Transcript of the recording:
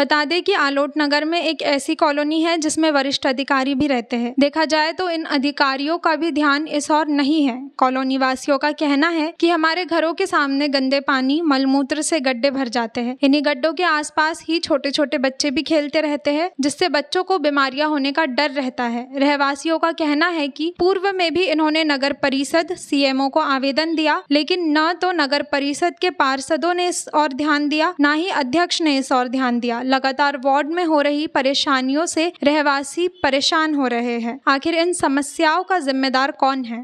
बता दें कि आलोट नगर में एक ऐसी कॉलोनी है जिसमें वरिष्ठ अधिकारी भी रहते हैं देखा जाए तो इन अधिकारियों का भी ध्यान इस और नहीं है कॉलोनी वासियों का कहना है कि हमारे घरों के सामने गंदे पानी मलमूत्र से गड्ढे भर जाते हैं इन्हीं गड्ढों के आसपास ही छोटे छोटे बच्चे भी खेलते रहते हैं जिससे बच्चों को बीमारियां होने का डर रहता है रहवासियों का कहना है कि पूर्व में भी इन्होंने नगर परिषद सीएमओ को आवेदन दिया लेकिन न तो नगर परिषद के पार्षदों ने इस और ध्यान दिया न ही अध्यक्ष ने इस और ध्यान दिया लगातार वार्ड में हो रही परेशानियों से रहवासी परेशान हो रहे हैं आखिर इन समस्याओं का जिम्मेदार कौन है